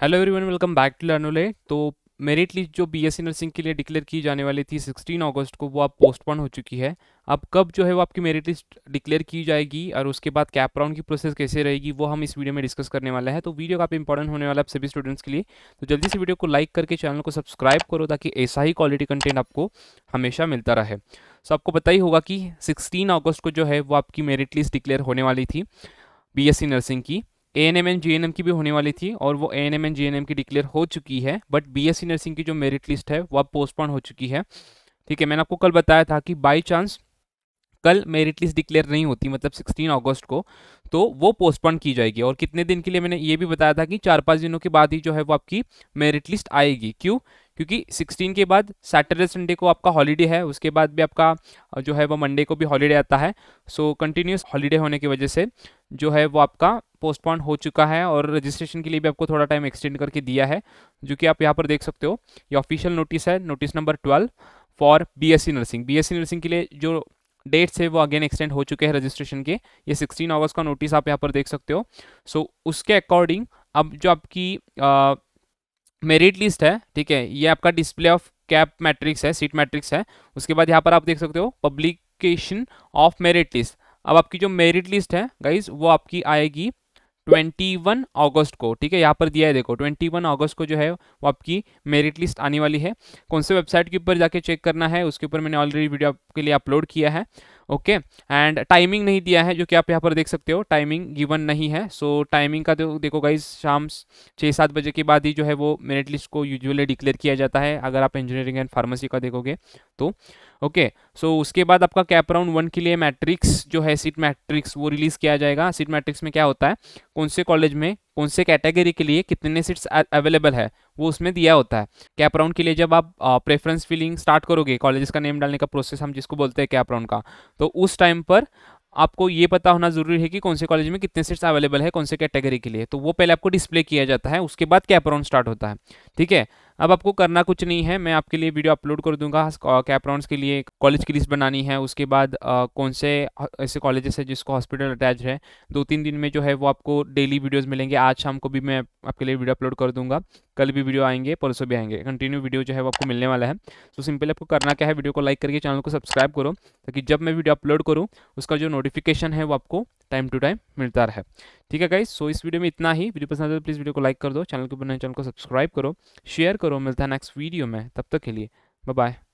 hello everyone welcome back to लर्नोले तो merit list जो बीएससी नर्सिंग के लिए डिक्लेयर की जाने वाली थी 16 अगस्त को वो अब पोस्टपोन हो चुकी है अब कब जो है वो आपकी मेरिट लिस्ट डिक्लेयर की जाएगी और उसके बाद कैप राउंड की प्रोसेस कैसे रहेगी वो हम इस वीडियो में डिस्कस करने वाला है तो वीडियो काफ़ी इंपॉर्टेंट होने वाला है आप सभी स्टूडेंट्स के लिए तो जल्दी से वीडियो को लाइक करके चैनल को सब्सक्राइब करो ताकि ऐसा ही क्वालिटी कंटेंट आपको हमेशा मिलता रहे सो आपको पता ही होगा कि सिक्सटीन अगस्त को जो है वो आपकी मेरिट लिस्ट डिक्लेयर होने वाली थी बी नर्सिंग की A N M G N M एम की भी होने वाली थी और वो A N M G N M एम की डिक्लेयर हो चुकी है but B S C nursing की जो मेरिट लिस्ट है वो अब पोस्टपोन हो चुकी है ठीक है मैंने आपको कल बताया था कि बाई चांस कल मेरिट लिस्ट डिक्लेयर नहीं होती मतलब 16 अगस्त को तो वो पोस्टपोन की जाएगी और कितने दिन के लिए मैंने ये भी बताया था कि चार पाँच दिनों के बाद ही जो है वो आपकी मेरिट लिस्ट आएगी क्यों क्योंकि 16 के बाद सैटरडे संडे को आपका हॉलीडे है उसके बाद भी आपका जो है वो मंडे को भी हॉलीडे आता है सो कंटिन्यूस हॉलीडे होने की वजह से जो है वो आपका पोस्टपोन हो चुका है और रजिस्ट्रेशन के लिए भी आपको थोड़ा टाइम एक्सटेंड करके दिया है जो कि आप यहाँ पर देख सकते हो ये ऑफिशियल नोटिस है notice number twelve for B nursing B nursing के लिए जो डेट्स है वो अगेन एक्सटेंड हो चुके हैं रजिस्ट्रेशन के ये 16 अगस्त का नोटिस आप यहाँ पर देख सकते हो सो so, उसके अकॉर्डिंग अब जो आपकी मेरिट लिस्ट है ठीक है ये आपका डिस्प्ले ऑफ कैप मैट्रिक्स है सीट मैट्रिक्स है उसके बाद यहाँ पर आप देख सकते हो पब्लिकेशन ऑफ मेरिट लिस्ट अब आपकी जो मेरिट लिस्ट है गाइज वो आपकी आएगी 21 अगस्त को ठीक है यहाँ पर दिया है देखो 21 अगस्त को जो है वो आपकी मेरिट लिस्ट आने वाली है कौन से वेबसाइट के ऊपर जाके चेक करना है उसके ऊपर मैंने ऑलरेडी वीडियो आपके लिए अपलोड किया है ओके एंड टाइमिंग नहीं दिया है जो कि आप यहाँ पर देख सकते हो टाइमिंग गिवन नहीं है सो so, टाइमिंग का तो देखो गाइज शाम छः सात बजे के बाद ही जो है वो मेरिट लिस्ट को यूजुअली डिक्लेयर किया जाता है अगर आप इंजीनियरिंग एंड फार्मेसी का देखोगे तो ओके okay, सो so, उसके बाद आपका कैप राउंड वन के लिए मैट्रिक्स जो है सीट मैट्रिक्स वो रिलीज़ किया जाएगा सीट मैट्रिक्स में क्या होता है कौन से कॉलेज में कौन से कैटेगरी के लिए कितने सीट्स अवेलेबल है वो उसमें दिया होता है कैप राउंड के लिए जब आप प्रेफरेंस फिलिंग स्टार्ट करोगे कॉलेज का नेम डालने का प्रोसेस हम जिसको बोलते हैं कैप राउंड का तो उस टाइम पर आपको ये पता होना जरूरी है कि कौन से कॉलेज में कितने सीट्स अवेलेबल है कौन से कैटेगरी के लिए तो वो पहले आपको डिस्प्ले किया जाता है उसके बाद कैप राउंड स्टार्ट होता है ठीक है अब आपको करना कुछ नहीं है मैं आपके लिए वीडियो अपलोड कर दूंगा कैप्रॉन्स के लिए कॉलेज की लिस्ट बनानी है उसके बाद आ, कौन से ऐसे कॉलेजेस है जिसको हॉस्पिटल अटैच है दो तीन दिन में जो है वो आपको डेली वीडियोज़ मिलेंगे आज शाम को भी मैं आपके लिए वीडियो अपलोड कर दूंगा कल भी वीडियो आएंगे परसों भी आएंगे कंटिन्यू वीडियो जो है वो आपको मिलने वाला है तो सिंपली आपको करना क्या है वीडियो को लाइक करके चैनल को सब्सक्राइब करो ताकि जब मैं वीडियो अपलोड करूँ उसका जो नोटिफिकेशन है वो आपको टाइम टू टाइम मिलता है ठीक है गाइस सो इस वीडियो में इतना ही वीडियो पसंद आए तो प्लीज़ वीडियो को लाइक कर दो चैनल के ऊपर नए चैनल को सब्सक्राइब करो शेयर करो मिलता है नेक्स्ट वीडियो में तब तक के लिए बाय